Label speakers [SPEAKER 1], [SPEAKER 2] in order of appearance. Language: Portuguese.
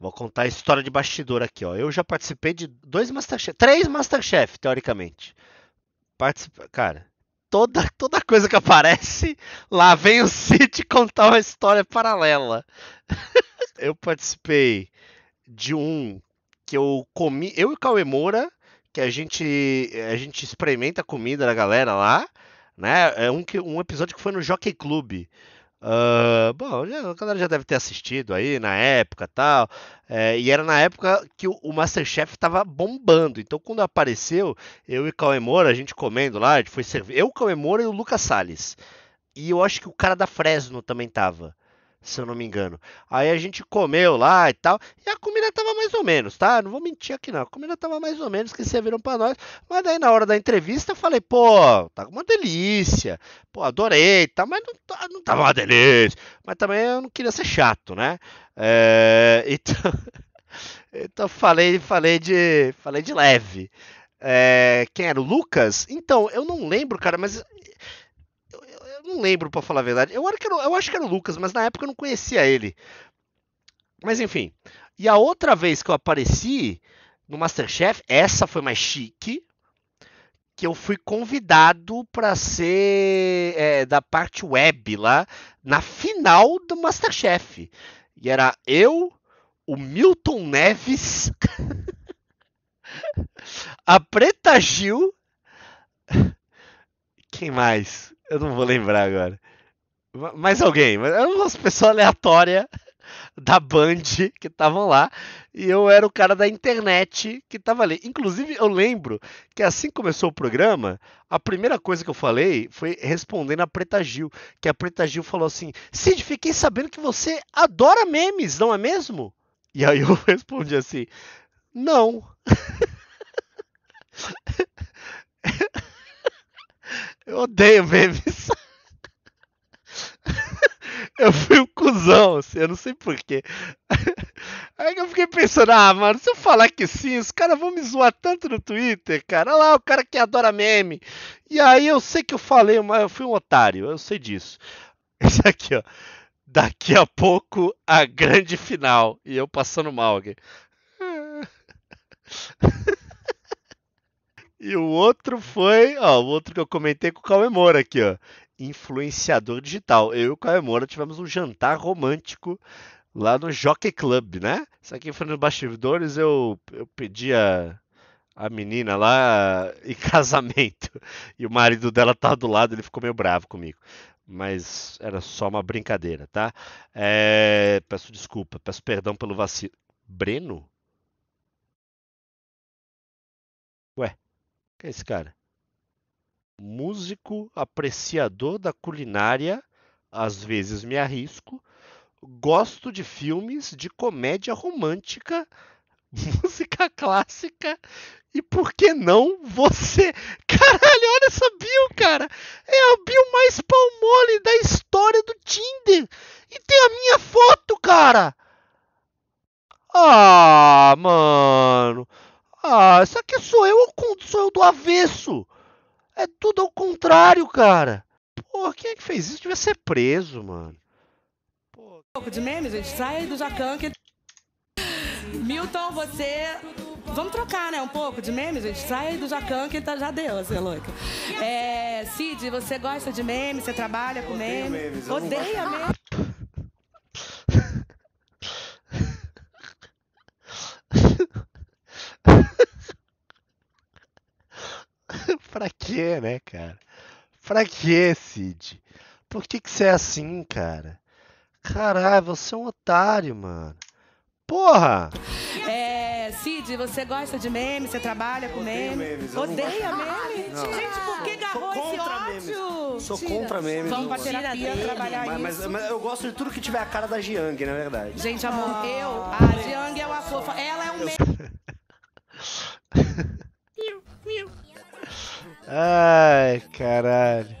[SPEAKER 1] Vou contar a história de bastidor aqui, ó. Eu já participei de dois Masterchef, três Masterchef, teoricamente. Participa, cara, toda, toda coisa que aparece, lá vem o City contar uma história paralela. eu participei de um que eu comi, eu e o Cauê Moura, que a gente, a gente experimenta a comida da galera lá, né? É um, um episódio que foi no Jockey Club. Uh, bom, já, a galera já deve ter assistido aí na época tal. É, e era na época que o, o Masterchef estava bombando. Então, quando apareceu, eu e o Cauemora, a gente comendo lá, a gente foi servir. Eu, o e o Lucas Salles. E eu acho que o cara da Fresno também tava se eu não me engano. Aí a gente comeu lá e tal, e a comida tava mais ou menos, tá? Não vou mentir aqui não, a comida tava mais ou menos que serviram para nós, mas daí na hora da entrevista eu falei, pô, tá uma delícia, pô, adorei, tá, mas não, tá, não tava uma delícia, mas também eu não queria ser chato, né? É, então, então falei, falei de, falei de leve. É, quem era o Lucas? Então, eu não lembro, cara, mas não lembro, para falar a verdade. Eu, era, eu acho que era o Lucas, mas na época eu não conhecia ele. Mas enfim. E a outra vez que eu apareci no Masterchef, essa foi mais chique, que eu fui convidado para ser é, da parte web lá na final do Masterchef. E era eu, o Milton Neves, a Preta Gil. Quem mais? Eu não vou lembrar agora. Mais alguém, mas eram é umas pessoas aleatórias da Band que estavam lá e eu era o cara da internet que estava ali. Inclusive, eu lembro que assim que começou o programa, a primeira coisa que eu falei foi respondendo a Preta Gil, que a Preta Gil falou assim: Cid, fiquei sabendo que você adora memes, não é mesmo? E aí eu respondi assim: Não. Eu odeio memes. eu fui um cuzão, assim, eu não sei porquê. Aí eu fiquei pensando, ah, mano, se eu falar que sim, os caras vão me zoar tanto no Twitter, cara. Olha lá, o cara que adora meme. E aí eu sei que eu falei, mas eu fui um otário, eu sei disso. Esse aqui, ó. Daqui a pouco, a grande final. E eu passando mal alguém. E o outro foi, ó, o outro que eu comentei com o Cauê Moura aqui, ó. Influenciador digital. Eu e o Cauê Moura tivemos um jantar romântico lá no Jockey Club, né? Isso aqui foi nos bastidores, eu, eu pedi a, a menina lá em casamento. E o marido dela tá do lado, ele ficou meio bravo comigo. Mas era só uma brincadeira, tá? É, peço desculpa, peço perdão pelo vacilo. Breno? Que é esse cara? Músico, apreciador da culinária, às vezes me arrisco. Gosto de filmes de comédia romântica, música clássica e por que não você? Caralho, olha essa bio, cara! É a bio mais palmole da história do Tinder! E tem a minha foto, cara! Ah, mano! Ah, isso aqui sou eu sou eu é do avesso. É tudo ao contrário, cara. Porra, quem é que fez isso? Devia ser preso, mano. Um pouco de meme, gente. Sai do Jacan que... Milton, você. Vamos trocar, né? Um pouco de meme, gente. Sai do Jacan que tá... já deu, você é louca. É... Cid, você gosta de meme? Você trabalha com meme? Memes, Odeia memes. meme? pra quê, né, cara? Pra quê, Cid? Por que, que você é assim, cara? Caralho, você é um otário, mano. Porra! É, Cid, você gosta de memes, Você trabalha com meme? Memes, Odeia memes. Ah, Gente, por que garrou sou esse ódio? Memes. Sou Tira. contra memes. Vamos pra terapia dele. trabalhar mas, mas, isso. Mas, eu gosto de tudo que tiver a cara da Jiang, na verdade. Gente, amor, ah, eu... A Jiang é uma fofa. Ela é um meme. Ai, caralho.